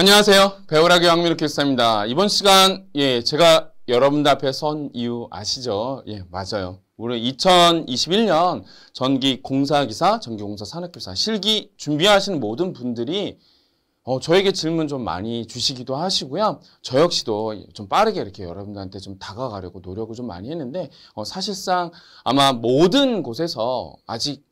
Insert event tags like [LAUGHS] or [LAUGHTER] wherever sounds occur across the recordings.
안녕하세요. 배우라기 왕민욱 교사입니다. 이번 시간 예 제가 여러분들 앞에 선 이유 아시죠? 예 맞아요. 우리 2021년 전기 공사기사, 전기 공사 산업기사 실기 준비하시는 모든 분들이 어, 저에게 질문 좀 많이 주시기도 하시고요. 저 역시도 좀 빠르게 이렇게 여러분들한테 좀 다가가려고 노력을 좀 많이 했는데 어, 사실상 아마 모든 곳에서 아직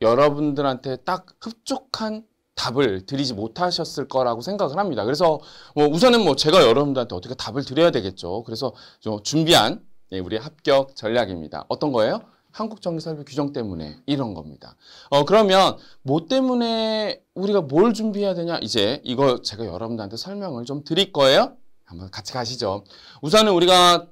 여러분들한테 딱 흡족한 답을 드리지 못하셨을 거라고 생각을 합니다. 그래서 뭐 우선은 뭐 제가 여러분들한테 어떻게 답을 드려야 되겠죠. 그래서 좀 준비한 예, 우리 합격 전략입니다. 어떤 거예요? 한국 정기설비 규정 때문에 이런 겁니다. 어, 그러면 뭐 때문에 우리가 뭘 준비해야 되냐? 이제 이거 제가 여러분들한테 설명을 좀 드릴 거예요. 한번 같이 가시죠. 우선은 우리가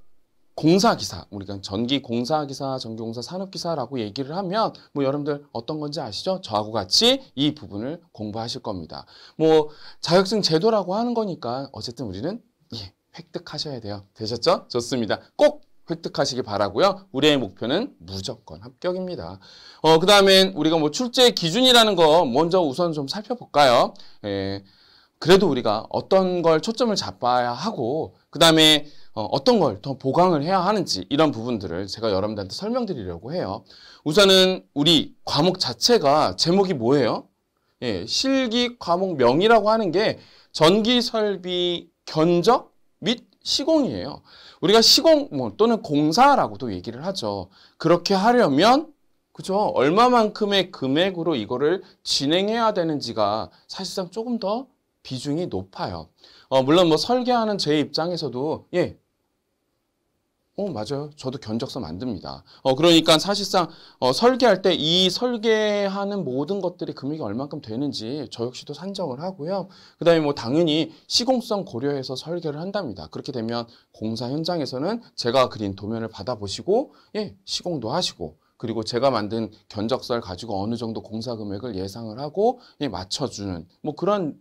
공사기사, 우리가 전기 공사기사, 전기공사, 산업기사라고 얘기를 하면 뭐 여러분들 어떤 건지 아시죠? 저하고 같이 이 부분을 공부하실 겁니다. 뭐 자격증 제도라고 하는 거니까 어쨌든 우리는 예, 획득하셔야 돼요. 되셨죠? 좋습니다. 꼭 획득하시기 바라고요. 우리의 목표는 무조건 합격입니다. 어, 그 다음엔 우리가 뭐 출제 기준이라는 거 먼저 우선 좀 살펴볼까요? 예, 그래도 우리가 어떤 걸 초점을 잡아야 하고 그 다음에 어, 떤걸 더 보강을 해야 하는지 이런 부분들을 제가 여러분들한테 설명드리려고 해요. 우선은 우리 과목 자체가 제목이 뭐예요? 예, 실기 과목명이라고 하는 게 전기 설비 견적 및 시공이에요. 우리가 시공 뭐, 또는 공사라고도 얘기를 하죠. 그렇게 하려면 그죠? 얼마만큼의 금액으로 이거를 진행해야 되는지가 사실상 조금 더 비중이 높아요. 어, 물론 뭐 설계하는 제 입장에서도 예 어, 맞아요. 저도 견적서 만듭니다. 어, 그러니까 사실상 어, 설계할 때 이 설계하는 모든 것들이 금액이 얼만큼 되는지 저 역시도 산정을 하고요. 그 다음에 뭐 당연히 시공성 고려해서 설계를 한답니다. 그렇게 되면 공사 현장에서는 제가 그린 도면을 받아보시고, 예, 시공도 하시고, 그리고 제가 만든 견적서를 가지고 어느 정도 공사 금액을 예상을 하고, 예, 맞춰주는 뭐 그런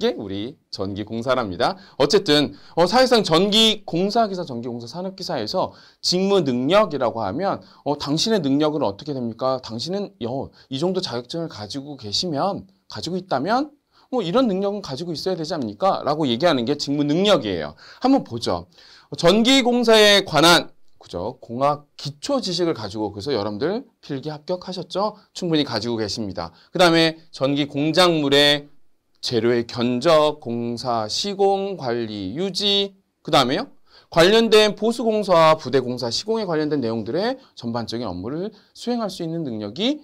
게 예, 우리 전기공사랍니다. 어쨌든 어, 사실상 전기공사기사, 전기공사 산업기사에서 직무 능력이라고 하면 어, 당신의 능력은 어떻게 됩니까? 당신은 여, 이 정도 자격증을 가지고 계시면 가지고 있다면 뭐 이런 능력은 가지고 있어야 되지 않습니까? 라고 얘기하는 게 직무 능력이에요. 한번 보죠. 전기공사에 관한 그죠? 공학 기초 지식을 가지고 그래서 여러분들 필기 합격하셨죠? 충분히 가지고 계십니다. 그 다음에 전기 공작물의 재료의 견적, 공사, 시공, 관리, 유지, 그 다음에요. 관련된 보수공사와 부대공사, 시공에 관련된 내용들의 전반적인 업무를 수행할 수 있는 능력이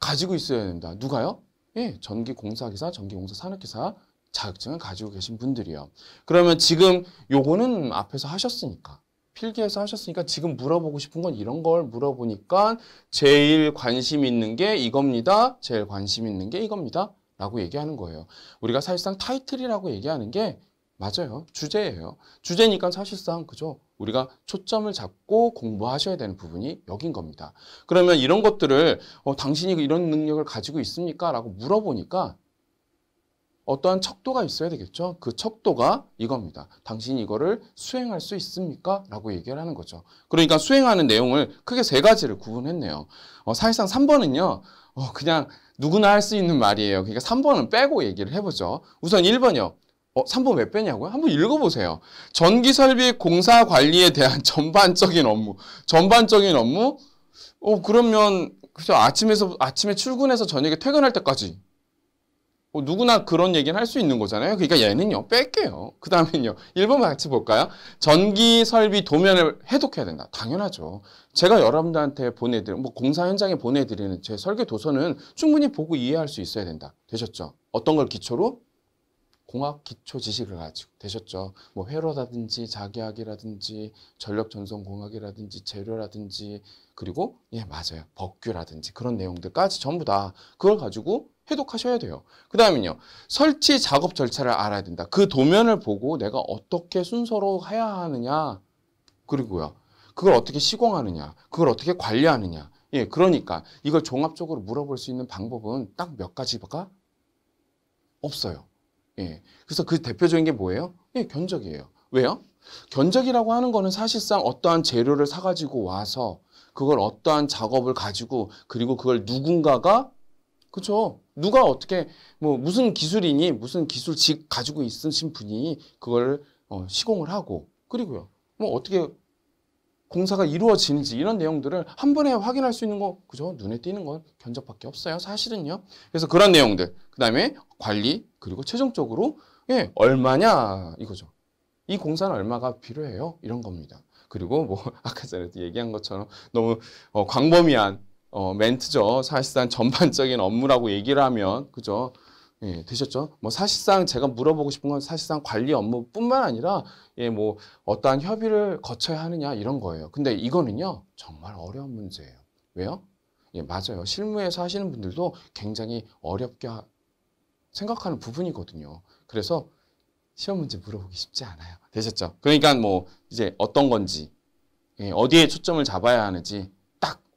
가지고 있어야 된다. 누가요? 예, 전기공사기사, 전기공사 산업기사 자격증을 가지고 계신 분들이요. 그러면 지금 요거는 앞에서 하셨으니까 필기해서 하셨으니까 지금 물어보고 싶은 건 이런 걸 물어보니까 제일 관심 있는 게 이겁니다. 제일 관심 있는 게 이겁니다. 라고 얘기하는 거예요. 우리가 사실상 타이틀이라고 얘기하는 게 맞아요. 주제예요. 주제니까 사실상 그죠? 우리가 초점을 잡고 공부하셔야 되는 부분이 여긴 겁니다. 그러면 이런 것들을 어, 당신이 이런 능력을 가지고 있습니까? 라고 물어보니까 어떠한 척도가 있어야 되겠죠. 그 척도가 이겁니다. 당신이 이거를 수행할 수 있습니까? 라고 얘기를 하는 거죠. 그러니까 수행하는 내용을 크게 세 가지를 구분했네요. 어, 사실상 3번은요. 어, 그냥 누구나 할 수 있는 말이에요. 그러니까 3번은 빼고 얘기를 해보죠. 우선 1번이요. 어, 3번 왜 빼냐고요? 한번 읽어보세요. 전기 설비 공사 관리에 대한 [LAUGHS] 전반적인 업무. 전반적인 업무? 어, 그러면, 그죠. 아침에서, 아침에 출근해서 저녁에 퇴근할 때까지 뭐 누구나 그런 얘기는 할 수 있는 거잖아요. 그러니까 얘는요, 뺄게요. 그 다음엔요, 1번 같이 볼까요? 전기 설비 도면을 해독해야 된다. 당연하죠. 제가 여러분들한테 보내드리는, 뭐 공사 현장에 보내드리는 제 설계 도서는 충분히 보고 이해할 수 있어야 된다. 되셨죠? 어떤 걸 기초로? 공학 기초 지식을 가지고 되셨죠. 뭐 회로라든지 자기학이라든지 전력 전송 공학이라든지 재료라든지 그리고 예 맞아요 법규라든지 그런 내용들까지 전부 다 그걸 가지고 해독하셔야 돼요. 그 다음은요. 설치 작업 절차를 알아야 된다. 그 도면을 보고 내가 어떻게 순서로 해야 하느냐. 그리고요. 그걸 어떻게 시공하느냐. 그걸 어떻게 관리하느냐. 예, 그러니까 이걸 종합적으로 물어볼 수 있는 방법은 딱 몇 가지가 없어요. 예. 그래서 그 대표적인 게 뭐예요? 예, 견적이에요. 왜요? 견적이라고 하는 거는 사실상 어떠한 재료를 사가지고 와서 그걸 어떠한 작업을 가지고 그리고 그걸 누군가가 그렇죠. 누가 어떻게 뭐 무슨 기술이니 무슨 기술직 가지고 있으신 분이 그걸 어, 시공을 하고 그리고요. 뭐 어떻게 공사가 이루어지는지 이런 내용들을 한 번에 확인할 수 있는 거 그죠? 눈에 띄는 건 견적밖에 없어요. 사실은요. 그래서 그런 내용들. 그다음에 관리 그리고 최종적으로 예, 얼마냐 이거죠. 이 공사는 얼마가 필요해요? 이런 겁니다. 그리고 뭐 [LAUGHS] 아까 전에도 얘기한 것처럼 너무 어, 광범위한 어, 멘트죠. 사실상 전반적인 업무라고 얘기를 하면 그죠? 예, 되셨죠? 뭐 사실상 제가 물어보고 싶은 건 사실상 관리 업무뿐만 아니라 예, 뭐 어떠한 협의를 거쳐야 하느냐 이런 거예요. 근데 이거는요 정말 어려운 문제예요. 왜요? 예, 맞아요. 실무에서 하시는 분들도 굉장히 어렵게 하, 생각하는 부분이거든요. 그래서 시험 문제 물어보기 쉽지 않아요. 되셨죠? 그러니까 뭐 이제 어떤 건지 예, 어디에 초점을 잡아야 하는지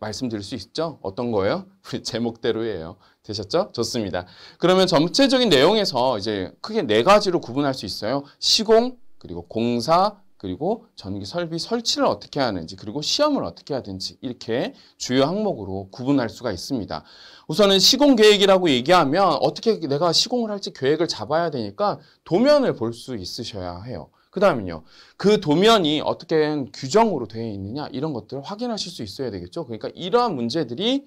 말씀드릴 수 있죠? 어떤 거예요? [LAUGHS] 우리 제목대로예요. 되셨죠? 좋습니다. 그러면 전체적인 내용에서 이제 크게 네 가지로 구분할 수 있어요. 시공, 그리고 공사, 그리고 전기 설비 설치를 어떻게 하는지, 그리고 시험을 어떻게 하든지 이렇게 주요 항목으로 구분할 수가 있습니다. 우선은 시공 계획이라고 얘기하면 어떻게 내가 시공을 할지 계획을 잡아야 되니까 도면을 볼 수 있으셔야 해요. 그 다음은요. 그 도면이 어떻게 규정으로 되어 있느냐 이런 것들을 확인하실 수 있어야 되겠죠. 그러니까 이러한 문제들이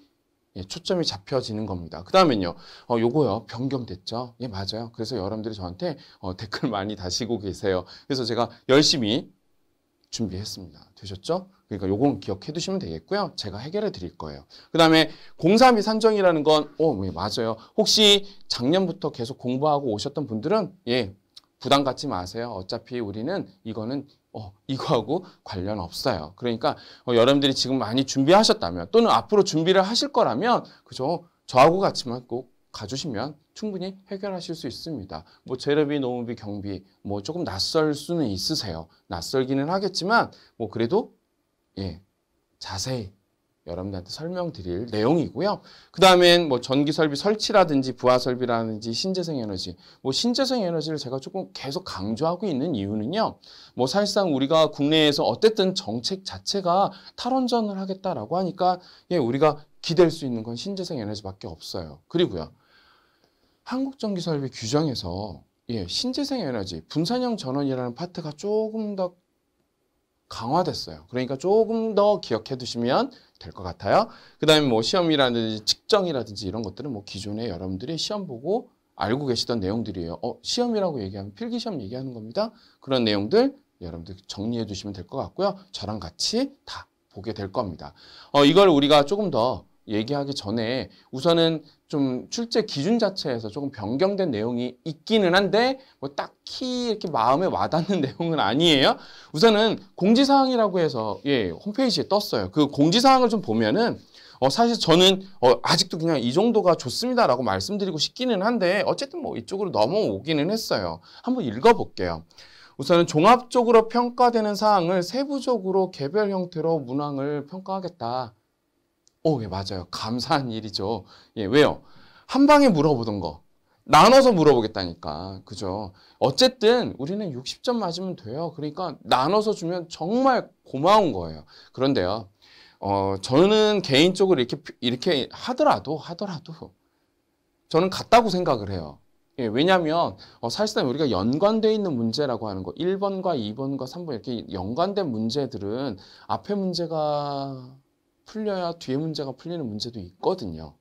예, 초점이 잡혀지는 겁니다. 그 다음엔요, 어, 요거요, 변경됐죠? 예, 맞아요. 그래서 여러분들이 저한테 어, [LAUGHS] 댓글 많이 다시고 계세요. 그래서 제가 열심히 준비했습니다. 되셨죠? 그러니까 요건 기억해 두시면 되겠고요. 제가 해결해 드릴 거예요. 그 다음에 공3 2 산정이라는 건, 어, 예, 맞아요. 혹시 작년부터 계속 공부하고 오셨던 분들은, 예, 부담 갖지 마세요. 어차피 우리는 이거는 어, 이거하고 관련 없어요. 그러니까 어, 여러분들이 지금 많이 준비하셨다면 또는 앞으로 준비를 하실 거라면 그죠? 저하고 같이만 꼭 가주시면 충분히 해결하실 수 있습니다. 뭐 재료비, 노무비, 경비 뭐 조금 낯설 수는 있으세요. 낯설기는 하겠지만 뭐 그래도 예 자세히 여러분들한테 설명드릴 내용이고요. 그 다음엔 뭐 전기 설비 설치라든지 부하 설비라든지 신재생 에너지. 뭐 신재생 에너지를 제가 조금 계속 강조하고 있는 이유는요. 뭐 사실상 우리가 국내에서 어쨌든 정책 자체가 탈원전을 하겠다라고 하니까 예, 우리가 기댈 수 있는 건 신재생 에너지밖에 없어요. 그리고요. 한국 전기 설비 규정에서 예, 신재생 에너지, 분산형 전원이라는 파트가 조금 더 강화됐어요. 그러니까 조금 더 기억해 두시면 될 것 같아요. 그 다음에 뭐 시험이라든지 측정이라든지 이런 것들은 뭐 기존에 여러분들이 시험 보고 알고 계시던 내용들이에요. 어, 시험이라고 얘기하면 필기시험 얘기하는 겁니다. 그런 내용들 여러분들 정리해 주시면 될 것 같고요. 저랑 같이 다 보게 될 겁니다. 어, 이걸 우리가 조금 더 얘기하기 전에 우선은 좀 출제 기준 자체에서 조금 변경된 내용이 있기는 한데 뭐 딱히 이렇게 마음에 와닿는 [LAUGHS] 내용은 아니에요. 우선은 공지사항이라고 해서 예 홈페이지에 떴어요. 그 공지사항을 좀 보면은 어, 사실 저는 어, 아직도 그냥 이 정도가 좋습니다라고 말씀드리고 싶기는 한데 어쨌든 뭐 이쪽으로 넘어오기는 했어요. 한번 읽어볼게요. 우선은 종합적으로 평가되는 사항을 세부적으로 개별 형태로 문항을 평가하겠다. 오, 어, 예, 맞아요. 감사한 일이죠. 예, 왜요? 한 방에 물어보던 거. 나눠서 물어보겠다니까. 그죠? 어쨌든 우리는 60점 맞으면 돼요. 그러니까 나눠서 주면 정말 고마운 거예요. 그런데요. 어, 저는 개인적으로 이렇게, 이렇게 하더라도, 하더라도, 저는 같다고 생각을 해요. 예, 왜냐하면 어, 사실상 우리가 연관되어 있는 문제라고 하는 거 1번과 2번과 3번 이렇게 연관된 문제들은 앞에 문제가 풀려야 뒤에 문제가 풀리는 문제도 있거든요.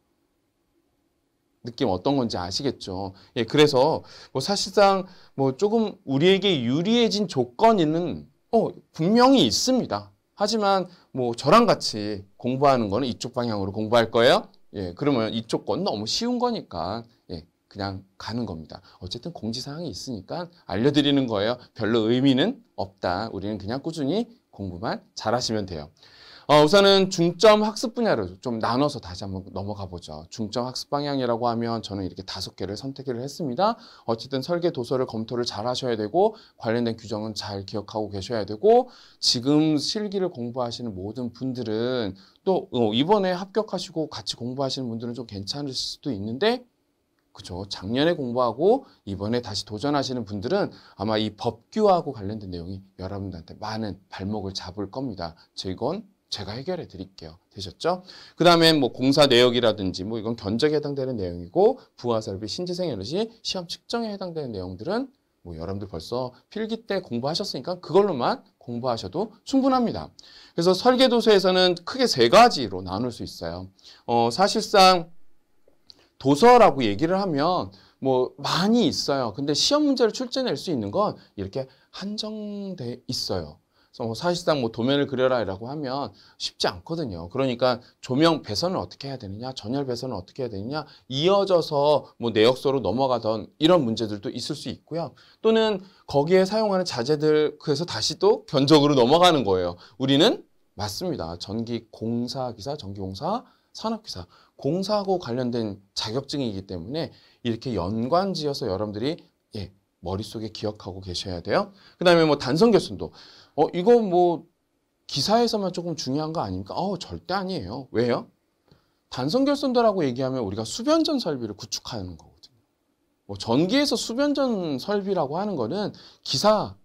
느낌 어떤 건지 아시겠죠? 예, 그래서 뭐 사실상 뭐 조금 우리에게 유리해진 조건이는 어, 분명히 있습니다. 하지만 뭐 저랑 같이 공부하는 거는 이쪽 방향으로 공부할 거예요. 예, 그러면 이쪽 건 너무 쉬운 거니까 예, 그냥 가는 겁니다. 어쨌든 공지사항이 있으니까 알려드리는 거예요. 별로 의미는 없다. 우리는 그냥 꾸준히 공부만 잘하시면 돼요. 어, 우선은 중점 학습 분야를 좀 나눠서 다시 한번 넘어가 보죠. 중점 학습 방향이라고 하면 저는 이렇게 다섯 개를 선택을 했습니다. 어쨌든 설계 도서를 검토를 잘 하셔야 되고 관련된 규정은 잘 기억하고 계셔야 되고 지금 실기를 공부하시는 모든 분들은 또 어, 이번에 합격하시고 같이 공부하시는 분들은 좀 괜찮을 수도 있는데 그죠. 작년에 공부하고 이번에 다시 도전하시는 분들은 아마 이 법규하고 관련된 내용이 여러분들한테 많은 발목을 잡을 겁니다. 즐거운 제가 해결해 드릴게요. 되셨죠? 그 다음에 뭐 공사 내역이라든지 뭐 이건 견적에 해당되는 내용이고 부하설비, 신재생 에너지, 시험 측정에 해당되는 내용들은 뭐 여러분들 벌써 필기 때 공부하셨으니까 그걸로만 공부하셔도 충분합니다. 그래서 설계도서에서는 크게 세 가지로 나눌 수 있어요. 어, 사실상 도서라고 얘기를 하면 뭐 많이 있어요. 근데 시험 문제를 출제낼 수 있는 건 이렇게 한정돼 있어요. 그래서 뭐 사실상 뭐 도면을 그려라라고 하면 쉽지 않거든요. 그러니까 조명 배선을 어떻게 해야 되느냐, 전열 배선을 어떻게 해야 되느냐, 이어져서 뭐 내역서로 넘어가던 이런 문제들도 있을 수 있고요. 또는 거기에 사용하는 자재들 그래서 다시 또 견적으로 넘어가는 거예요. 우리는 맞습니다. 전기 공사 기사, 전기 공사, 산업 기사, 공사하고 관련된 자격증이기 때문에 이렇게 연관지어서 여러분들이 예, 머릿속에 기억하고 계셔야 돼요. 그 다음에 뭐 단성 결순도 어, 이거 뭐 기사에서만 조금 중요한 거 아닙니까? 어, 절대 아니에요. 왜요? 단성결손도라고 얘기하면 우리가 수변전 설비를 구축하는 거거든요. 뭐 전기에서 수변전 설비라고 하는 거는 기사,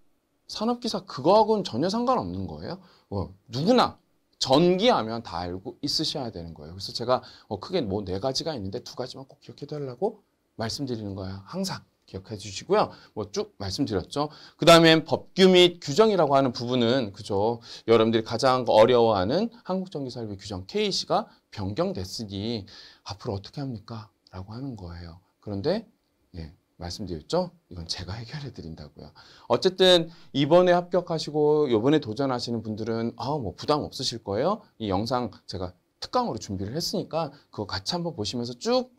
산업기사 그거하고는 전혀 상관없는 거예요. 뭐 누구나 전기하면 다 알고 있으셔야 되는 거예요. 그래서 제가 어, 크게 뭐 네 가지가 있는데 두 가지만 꼭 기억해 달라고 말씀드리는 거예요. 항상. 기억해 주시고요. 뭐 쭉 말씀드렸죠. 그 다음엔 법규 및 규정이라고 하는 부분은 그죠. 여러분들이 가장 어려워하는 한국전기설비 규정 KC가 변경됐으니 앞으로 어떻게 합니까? 라고 하는 거예요. 그런데 예, 말씀드렸죠? 이건 제가 해결해 드린다고요. 어쨌든 이번에 합격하시고 이번에 도전하시는 분들은 아, 뭐 부담 없으실 거예요. 이 영상 제가 특강으로 준비를 했으니까 그거 같이 한번 보시면서 쭉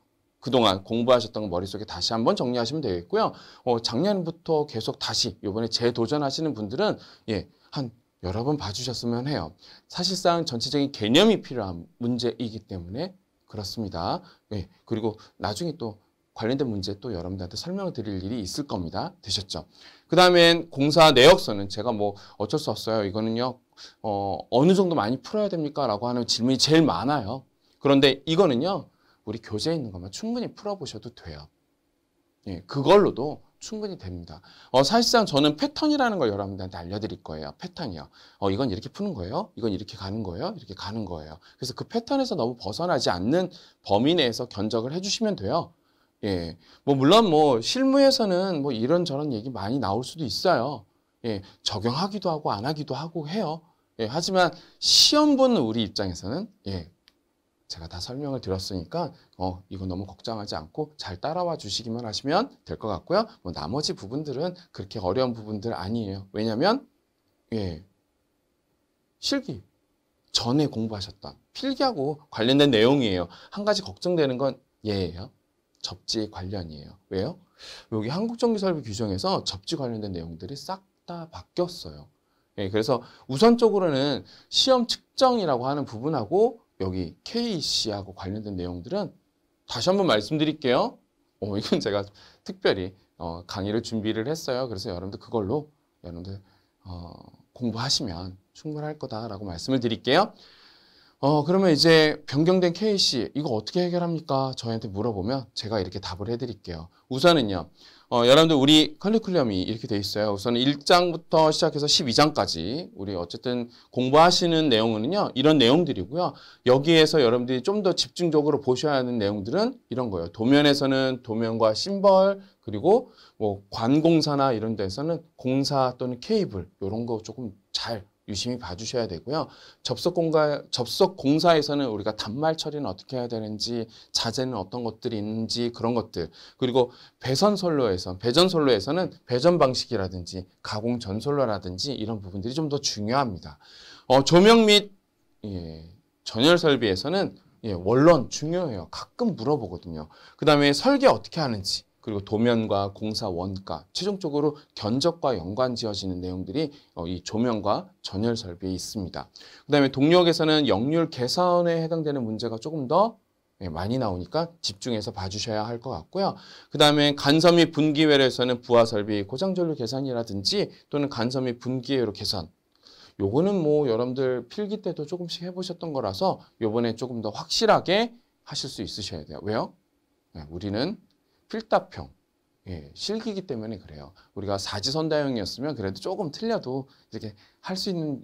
그동안 공부하셨던 거 머릿속에 다시 한번 정리하시면 되겠고요. 어, 작년부터 계속 다시 이번에 재도전하시는 분들은 예, 한 여러 번 봐주셨으면 해요. 사실상 전체적인 개념이 필요한 문제이기 때문에 그렇습니다. 예, 그리고 나중에 또 관련된 문제 또 여러분들한테 설명을 드릴 일이 있을 겁니다. 되셨죠? 그 다음엔 공사 내역서는 제가 뭐 어쩔 수 없어요. 이거는요, 어, 어느 정도 많이 풀어야 됩니까? 라고 하는 질문이 제일 많아요. 그런데 이거는요, 우리 교재에 있는 것만 충분히 풀어보셔도 돼요. 예, 그걸로도 충분히 됩니다. 어, 사실상 저는 패턴이라는 걸 여러분들한테 알려드릴 거예요. 패턴이요. 어, 이건 이렇게 푸는 거예요. 이건 이렇게 가는 거예요. 이렇게 가는 거예요. 그래서 그 패턴에서 너무 벗어나지 않는 범위 내에서 견적을 해주시면 돼요. 예. 뭐, 물론 뭐, 실무에서는 뭐 이런저런 얘기 많이 나올 수도 있어요. 예. 적용하기도 하고 안 하기도 하고 해요. 예. 하지만 시험 보는 우리 입장에서는, 예. 제가 다 설명을 드렸으니까 어, 이거 너무 걱정하지 않고 잘 따라와 주시기만 하시면 될 것 같고요. 뭐 나머지 부분들은 그렇게 어려운 부분들 아니에요. 왜냐면 예 실기 전에 공부하셨던 필기하고 관련된 내용이에요. 한 가지 걱정되는 건 예예요. 접지 관련이에요. 왜요? 여기 한국전기설비 규정에서 접지 관련된 내용들이 싹 다 바뀌었어요. 예, 그래서 우선적으로는 시험 측정이라고 하는 부분하고 여기 KC하고 관련된 내용들은 다시 한번 말씀드릴게요. 어, 이건 제가 특별히 어, 강의를 준비를 했어요. 그래서 여러분들 그걸로 여러분들 어, 공부하시면 충분할 거다라고 말씀을 드릴게요. 어, 그러면 이제 변경된 KC 이거 어떻게 해결합니까? 저희한테 물어보면 제가 이렇게 답을 해드릴게요. 우선은요. 어, 여러분들 우리 커리큘럼이 이렇게 돼 있어요. 우선 1장부터 시작해서 12장까지 우리 어쨌든 공부하시는 내용은요. 이런 내용들이고요. 여기에서 여러분들이 좀 더 집중적으로 보셔야 하는 내용들은 이런 거예요. 도면에서는 도면과 심벌 그리고 뭐 관공사나 이런 데서는 공사 또는 케이블 이런 거 조금 잘 유심히 봐주셔야 되고요. 접속공사, 접속공사에서는 우리가 단말 처리는 어떻게 해야 되는지, 자재는 어떤 것들이 있는지 그런 것들, 그리고 배선선로에서, 배전선로에서는 배전 방식이라든지 가공 전선로라든지 이런 부분들이 좀 더 중요합니다. 어, 조명 및 예, 전열 설비에서는 예, 원론 중요해요. 가끔 물어보거든요. 그 다음에 설계 어떻게 하는지, 그리고 도면과 공사 원가, 최종적으로 견적과 연관 지어지는 내용들이 어, 이 조명과 전열 설비에 있습니다. 그 다음에 동력에서는 역률 개선에 해당되는 문제가 조금 더 예, 많이 나오니까 집중해서 봐주셔야 할 것 같고요. 그 다음에 간섭 및분기회로에서는 부하 설비 고장 전류 계산이라든지 또는 간섭 및분기회로 계산 요거는 뭐 여러분들 필기 때도 조금씩 해보셨던 거라서 요번에 조금 더 확실하게 하실 수 있으셔야 돼요. 왜요? 네, 우리는 필답형 예, 실기기 이 때문에 그래요. 우리가 사지선다형이었으면 그래도 조금 틀려도 이렇게 할 수 있는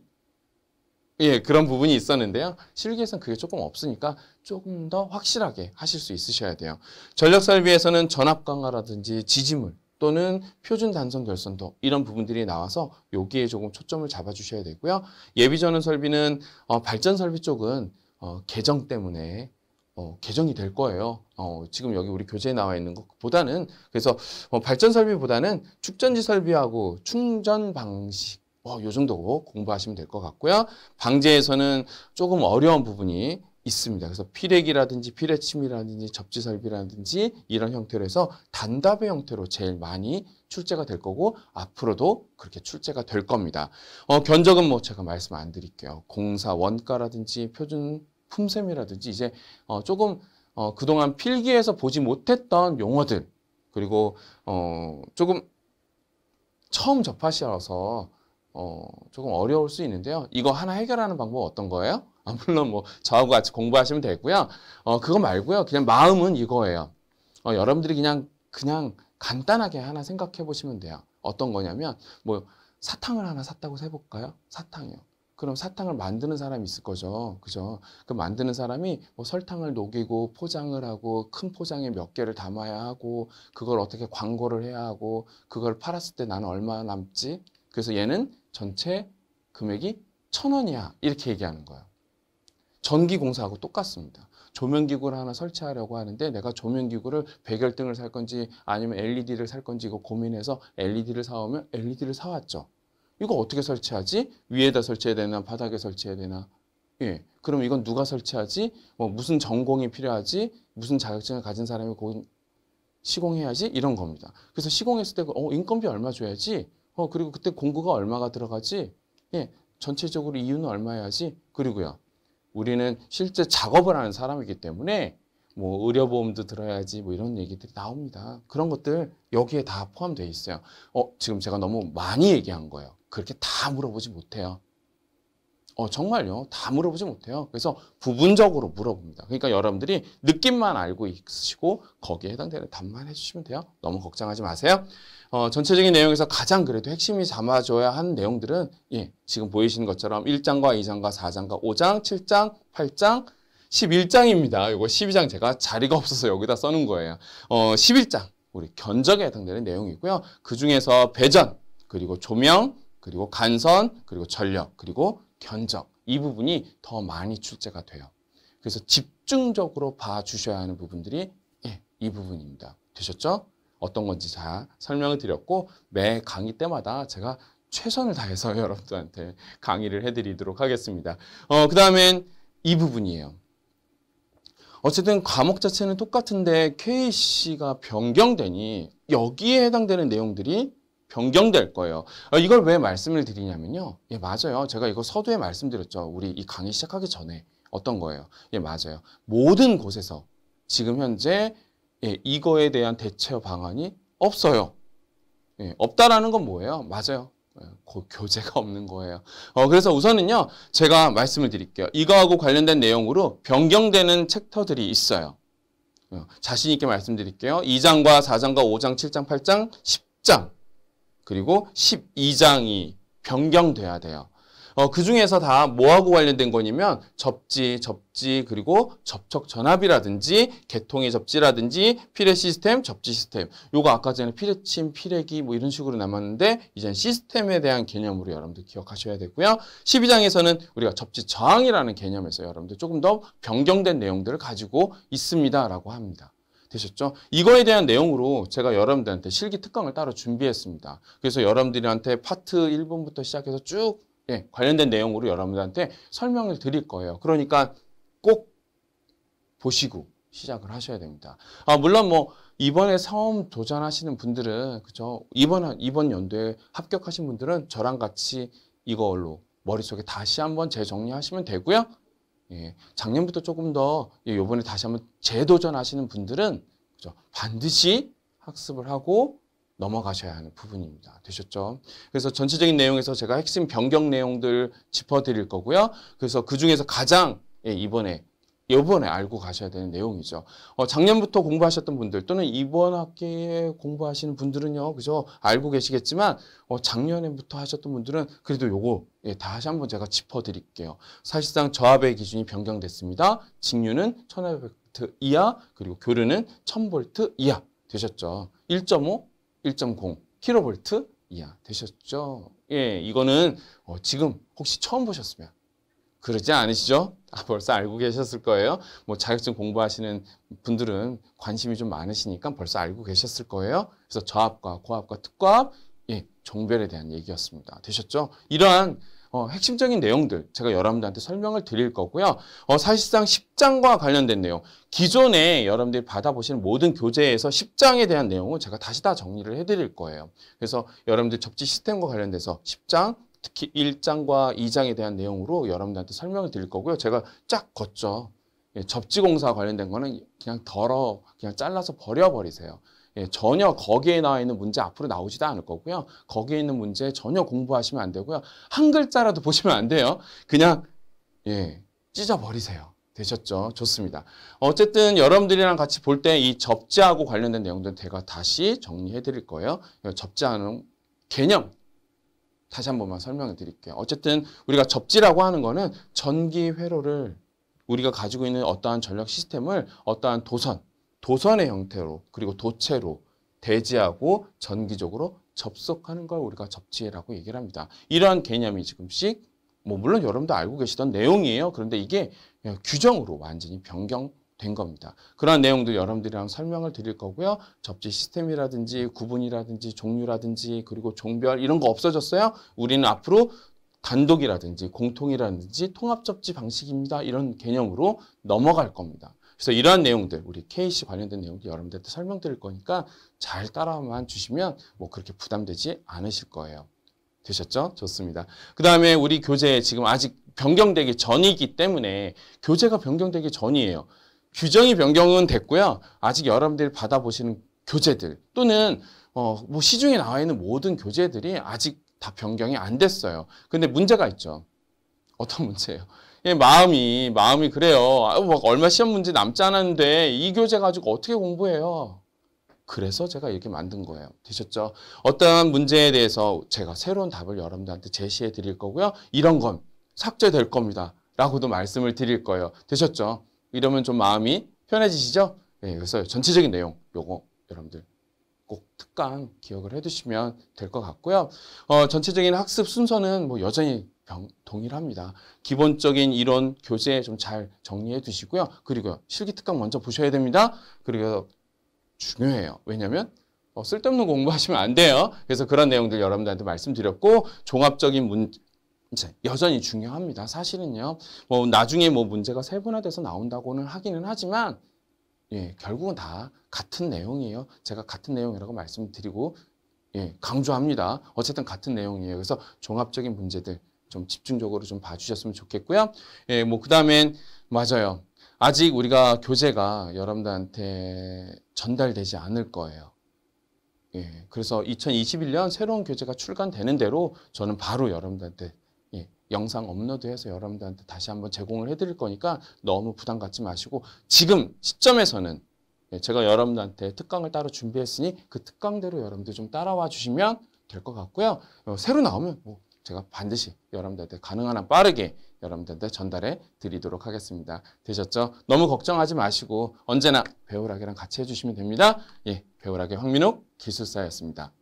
예, 그런 부분이 있었는데요. 실기에서는 그게 조금 없으니까 조금 더 확실하게 하실 수 있으셔야 돼요. 전력설비에서는 전압 강화라든지 지지물 또는 표준 단선 결선도 이런 부분들이 나와서 여기에 조금 초점을 잡아주셔야 되고요. 예비전원 설비는 어, 발전 설비 쪽은 어, 개정 때문에 어, 개정이 될 거예요. 어, 지금 여기 우리 교재에 나와 있는 것보다는 그래서 어, 발전 설비보다는 축전지 설비하고 충전 방식 어, 요 정도 공부하시면 될 것 같고요. 방제에서는 조금 어려운 부분이 있습니다. 그래서 피렉이라든지 피레침이라든지 접지 설비라든지 이런 형태로 해서 단답의 형태로 제일 많이 출제가 될 거고 앞으로도 그렇게 출제가 될 겁니다. 어, 견적은 뭐 제가 말씀 안 드릴게요. 공사 원가라든지 표준 품셈이라든지 이제 어 조금 어 그동안 필기에서 보지 못했던 용어들 그리고 어 조금 처음 접하시어서 어 조금 어려울 수 있는데요. 이거 하나 해결하는 방법 어떤 거예요? 아 물론 뭐 저하고 같이 공부하시면 되고요. 어 그거 말고요. 그냥 마음은 이거예요. 어 여러분들이 그냥 그냥 간단하게 하나 생각해 보시면 돼요. 어떤 거냐면 뭐 사탕을 하나 샀다고 해볼까요? 사탕이요. 그럼 사탕을 만드는 사람이 있을 거죠. 그죠? 그 만드는 사람이 뭐 설탕을 녹이고 포장을 하고 큰 포장에 몇 개를 담아야 하고 그걸 어떻게 광고를 해야 하고 그걸 팔았을 때 나는 얼마 남지? 그래서 얘는 전체 금액이 천 원이야. 이렇게 얘기하는 거예요. 전기공사하고 똑같습니다. 조명기구를 하나 설치하려고 하는데 내가 조명기구를 백열등을 살 건지 아니면 LED를 살 건지 이거 고민해서 LED를 사오면 LED를 사왔죠. 이거 어떻게 설치하지? 위에다 설치해야 되나? 바닥에 설치해야 되나? 예. 그럼 이건 누가 설치하지? 뭐 무슨 전공이 필요하지? 무슨 자격증을 가진 사람이 거기 시공해야지? 이런 겁니다. 그래서 시공했을 때, 그, 어, 인건비 얼마 줘야지? 어, 그리고 그때 공구가 얼마가 들어가지? 예. 전체적으로 이유는 얼마야지? 그리고요. 우리는 실제 작업을 하는 사람이기 때문에 뭐 의료보험도 들어야지 뭐 이런 얘기들이 나옵니다. 그런 것들 여기에 다 포함되어 있어요. 어, 지금 제가 너무 많이 얘기한 거예요. 그렇게 다 물어보지 못해요. 어, 정말요. 다 물어보지 못해요. 그래서 부분적으로 물어봅니다. 그러니까 여러분들이 느낌만 알고 있으시고 거기에 해당되는 답만 해주시면 돼요. 너무 걱정하지 마세요. 어, 전체적인 내용에서 가장 그래도 핵심이 담아줘야 하는 내용들은 예, 지금 보이시는 것처럼 1장과 2장과 4장과 5장, 7장, 8장, 11장입니다. 이거 12장 제가 자리가 없어서 여기다 써놓은 거예요. 어, 11장 우리 견적에 해당되는 내용이고요. 그 중에서 배전 그리고 조명 그리고 간선 그리고 전력 그리고 견적 이 부분이 더 많이 출제가 돼요. 그래서 집중적으로 봐주셔야 하는 부분들이 예, 이 부분입니다. 되셨죠? 어떤 건지 다 설명을 드렸고 매 강의 때마다 제가 최선을 다해서 [LAUGHS] 여러분들한테 강의를 해드리도록 하겠습니다. 어, 그 다음엔 이 부분이에요. 어쨌든 과목 자체는 똑같은데 KC가 변경되니 여기에 해당되는 내용들이 변경될 거예요. 어, 이걸 왜 말씀을 드리냐면요. 예, 맞아요. 제가 이거 서두에 말씀드렸죠. 우리 이 강의 시작하기 전에 어떤 거예요? 예, 맞아요. 모든 곳에서 지금 현재 예, 이거에 대한 대체 방안이 없어요. 예, 없다라는 건 뭐예요? 맞아요. 예, 교재가 [LAUGHS] 없는 거예요. 어, 그래서 우선은요, 제가 말씀을 드릴게요. 이거하고 관련된 내용으로 변경되는 챕터들이 있어요. 어, 자신 있게 말씀드릴게요. 2장과 4장과 5장, 7장, 8장, 10장, 그리고 12장이 변경돼야 돼요. 어, 그 중에서 다 뭐하고 관련된 거냐면 접지, 접지, 그리고 접촉 전압이라든지 개통의 접지라든지 피뢰 시스템, 접지 시스템. 요거 아까 전에 피뢰침, 피뢰기 뭐 이런 식으로 남았는데 이젠 시스템에 대한 개념으로 여러분들 기억하셔야 되고요. 12장에서는 우리가 접지 저항이라는 개념에서 여러분들 조금 더 변경된 내용들을 가지고 있습니다라고 합니다. 되셨죠? 이거에 대한 내용으로 제가 여러분들한테 실기 특강을 따로 준비했습니다. 그래서 여러분들한테 파트 1번부터 시작해서 쭉 예, 관련된 내용으로 여러분들한테 설명을 드릴 거예요. 그러니까 꼭 보시고 시작을 하셔야 됩니다. 아, 물론 뭐 이번에 처음 도전하시는 분들은 그죠 이번 이번 연도에 합격하신 분들은 저랑 같이 이걸로 머릿속에 다시 한번 재정리하시면 되고요. 예, 작년부터 조금 더 예, 요번에 다시 한번 재도전하시는 분들은 그죠 반드시 학습을 하고 넘어가셔야 하는 부분입니다. 되셨죠? 그래서 전체적인 내용에서 제가 핵심 변경 내용들 짚어드릴 거고요. 그래서 그 중에서 가장 예, 이번에 이번에 알고 가셔야 되는 내용이죠. 어, 작년부터 공부하셨던 분들 또는 이번 학기에 공부하시는 분들은요, 그죠? 알고 계시겠지만 어, 작년에부터 하셨던 분들은 그래도 요거 예, 다시 한번 제가 짚어드릴게요. 사실상 저압의 기준이 변경됐습니다. 직류는 1500V 이하 그리고 교류는 1000V 이하 되셨죠? 1.5 1.0kV 이하 되셨죠? 예, 이거는 어, 지금 혹시 처음 보셨으면 그러지 않으시죠? 아, 벌써 알고 계셨을 거예요. 뭐 자격증 공부하시는 분들은 관심이 좀 많으시니까 벌써 알고 계셨을 거예요. 그래서 저압과 고압과 특압, 예, 종별에 대한 얘기였습니다. 되셨죠? 이러한 어, 핵심적인 내용들 제가 여러분들한테 설명을 드릴 거고요. 어, 사실상 10장과 관련된 내용, 기존에 여러분들이 받아보신 모든 교재에서 10장에 대한 내용은 제가 다시 다 정리를 해드릴 거예요. 그래서 여러분들 접지 시스템과 관련돼서 10장, 특히 1장과 2장에 대한 내용으로 여러분들한테 설명을 드릴 거고요. 제가 쫙 걷죠. 예, 접지공사 관련된 거는 그냥 덜어, 그냥 잘라서 버려버리세요. 예, 전혀 거기에 나와 있는 문제 앞으로 나오지도 않을 거고요. 거기에 있는 문제 전혀 공부하시면 안 되고요. 한 글자라도 [LAUGHS] 보시면 안 돼요. 그냥 예, 찢어버리세요. 되셨죠? 좋습니다. 어쨌든 여러분들이랑 같이 볼 때 이 접지하고 관련된 내용들 제가 다시 정리해 드릴 거예요. 접지하는 개념 다시 한 번만 설명해 드릴게요. 어쨌든 우리가 접지라고 하는 거는 전기 회로를 우리가 가지고 있는 어떠한 전력 시스템을 어떠한 도선 도선의 형태로 그리고 도체로 대지하고 전기적으로 접속하는 걸 우리가 접지라고 얘기를 합니다. 이러한 개념이 지금씩 뭐 물론 여러분도 알고 계시던 내용이에요. 그런데 이게 규정으로 완전히 변경 된 겁니다. 그러한 내용도 여러분들이랑 설명을 드릴 거고요. 접지 시스템이라든지 구분이라든지 종류라든지 그리고 종별 이런 거 없어졌어요. 우리는 앞으로 단독이라든지 공통이라든지 통합 접지 방식입니다. 이런 개념으로 넘어갈 겁니다. 그래서 이러한 내용들, 우리 KC 관련된 내용들 여러분들한테 설명드릴 거니까 잘 따라만 주시면 뭐 그렇게 부담되지 않으실 거예요. 되셨죠? 좋습니다. 그 다음에 우리 교재 지금 아직 변경되기 전이기 때문에 교재가 변경되기 전이에요. 규정이 변경은 됐고요. 아직 여러분들이 받아보시는 교재들 또는 어, 뭐 시중에 나와 있는 모든 교재들이 아직 다 변경이 안 됐어요. 근데 문제가 있죠. 어떤 문제예요? 예, 마음이 마음이 그래요. 아, 막 뭐 얼마 시험 문제 남지 않았는데 이 교재 가지고 어떻게 공부해요? 그래서 제가 이렇게 만든 거예요. 되셨죠? 어떤 문제에 대해서 제가 새로운 답을 여러분들한테 제시해 드릴 거고요. 이런 건 삭제될 겁니다. 라고도 말씀을 드릴 거예요. 되셨죠? 이러면 좀 마음이 편해지시죠? 네, 그래서 전체적인 내용 요거 여러분들 꼭 특강 기억을 해두시면 될 것 같고요. 어, 전체적인 학습 순서는 뭐 여전히 동일합니다. 기본적인 이론 교재 좀 잘 정리해 두시고요. 그리고 실기 특강 먼저 보셔야 됩니다. 그리고 중요해요. 왜냐하면 어, 쓸데없는 공부하시면 안 돼요. 그래서 그런 내용들 여러분들한테 말씀드렸고 종합적인 문제 여전히 중요합니다. 사실은요. 뭐 나중에 뭐 문제가 세분화돼서 나온다고는 하기는 하지만 예, 결국은 다 같은 내용이에요. 제가 같은 내용이라고 말씀드리고 예, 강조합니다. 어쨌든 같은 내용이에요. 그래서 종합적인 문제들 좀 집중적으로 좀 봐주셨으면 좋겠고요. 예, 뭐, 그 다음엔, 맞아요. 아직 우리가 교재가 여러분들한테 전달되지 않을 거예요. 예, 그래서 2021년 새로운 교재가 출간되는 대로 저는 바로 여러분들한테 예, 영상 업로드해서 여러분들한테 다시 한번 제공을 해드릴 거니까 너무 부담 갖지 마시고 지금 시점에서는 예, 제가 여러분들한테 특강을 따로 준비했으니 그 특강대로 여러분들 좀 따라와 주시면 될 것 같고요. 어, 새로 나오면 뭐 제가 반드시 여러분들한테 가능한 한 빠르게 여러분들한테 전달해 드리도록 하겠습니다. 되셨죠? 너무 걱정하지 마시고 언제나 배우락이랑 같이 해주시면 됩니다. 예, 배우락의 황민욱 기술사였습니다.